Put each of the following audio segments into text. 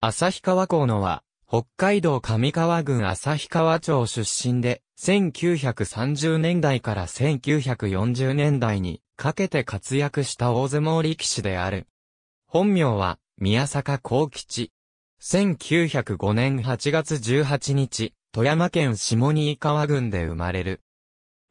旭川港のは、北海道上川郡旭川町出身で、1930年代から1940年代にかけて活躍した大相撲力士である。本名は、宮坂幸吉。1905年8月18日、富山県下新川郡で生まれる。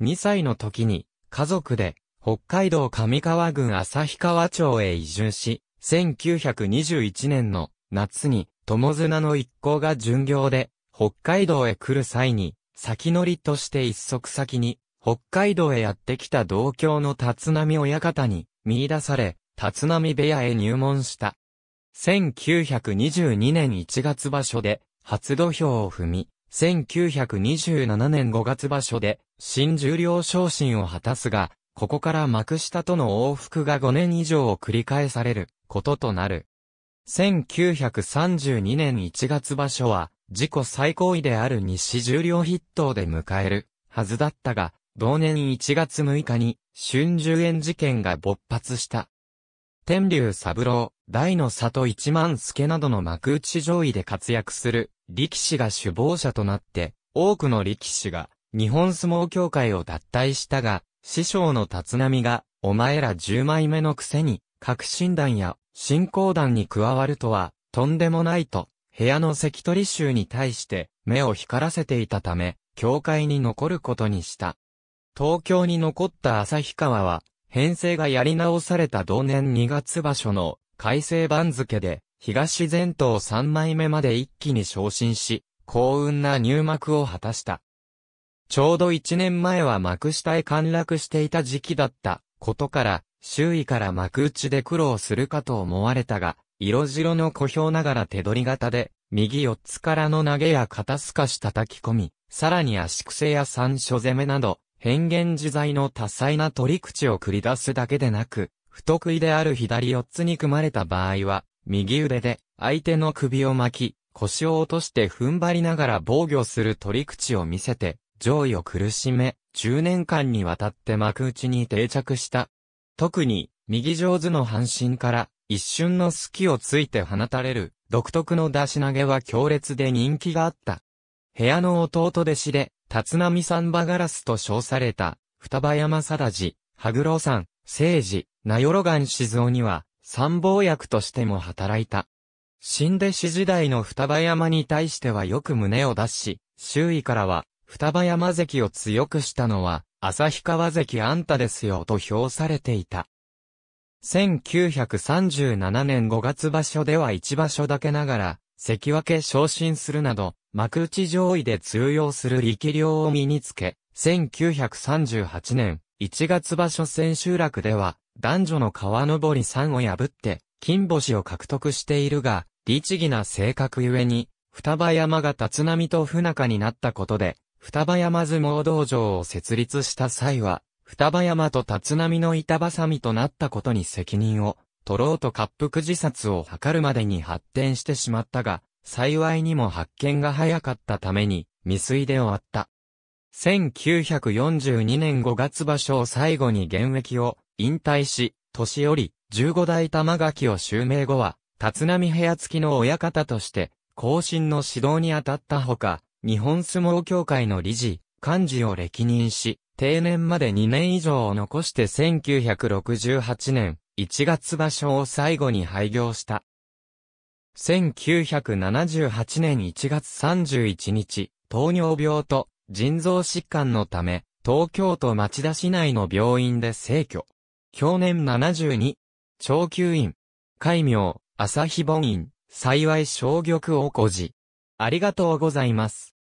2歳の時に、家族で、北海道上川郡旭川町へ移住し、1921年の夏に友綱の一行が巡業で北海道へ来る際に先乗りとして一足先に北海道へやってきた同郷の立浪親方に見出され立浪部屋へ入門した。1922年1月場所で初土俵を踏み、1927年5月場所で新十両昇進を果たすが、ここから幕下との往復が5年以上を繰り返されることとなる。1932年1月場所は、自己最高位である西重量筆頭で迎えるはずだったが、同年1月6日に、春秋園事件が勃発した。天竜三郎、大の里一万助などの幕内上位で活躍する力士が首謀者となって、多くの力士が日本相撲協会を脱退したが、師匠の立浪が、お前ら10枚目のくせに、核診断や信仰団に加わるとは、とんでもないと、部屋の関取衆に対して目を光らせていたため、教会に残ることにした。東京に残った旭川は、編成がやり直された同年2月場所の改正番付で、東前頭3枚目まで一気に昇進し、幸運な入幕を果たした。ちょうど1年前は幕下へ陥落していた時期だったことから、周囲から幕内で苦労するかと思われたが、色白の小兵ながら手取り型で、右四つからの投げや肩透かし叩き込み、さらに足癖や三所攻めなど、変幻自在の多彩な取り口を繰り出すだけでなく、不得意である左四つに組まれた場合は、右腕で相手の首を巻き、腰を落として踏ん張りながら防御する取り口を見せて、上位を苦しめ、10年間にわたって幕内に定着した特に、右上手の半身から一瞬の隙をついて放たれる独特の出し投げは強烈で人気があった。部屋の弟弟子で、立浪三馬ガラスと称された、双葉山貞治、羽黒山、聖治、名寄岩静雄には、参謀役としても働いた。新弟子時代の双葉山に対してはよく胸を出し、周囲からは、双葉山関を強くしたのは、旭川関あんたですよと評されていた。1937年5月場所では1場所だけながら、関脇昇進するなど、幕内上位で通用する力量を身につけ、1938年1月場所千秋楽では、男女の川登り3を破って、金星を獲得しているが、律儀な性格ゆえに、双葉山が立浪と不仲になったことで、双葉山相撲道場を設立した際は、双葉山と立浪の板挟みとなったことに責任を取ろうと滑腹自殺を図るまでに発展してしまったが、幸いにも発見が早かったために未遂で終わった。1942年5月場所を最後に現役を引退し、年寄り15代玉垣を襲名後は、立浪部屋付きの親方として、後進の指導に当たったほか、日本相撲協会の理事、幹事を歴任し、定年まで2年以上を残して1968年1月場所を最後に廃業した。1978年1月31日、糖尿病と腎臓疾患のため、東京都町田市内の病院で逝去。去年72、長久院、戒名、朝日本院、幸い小玉を孤児。ありがとうございます。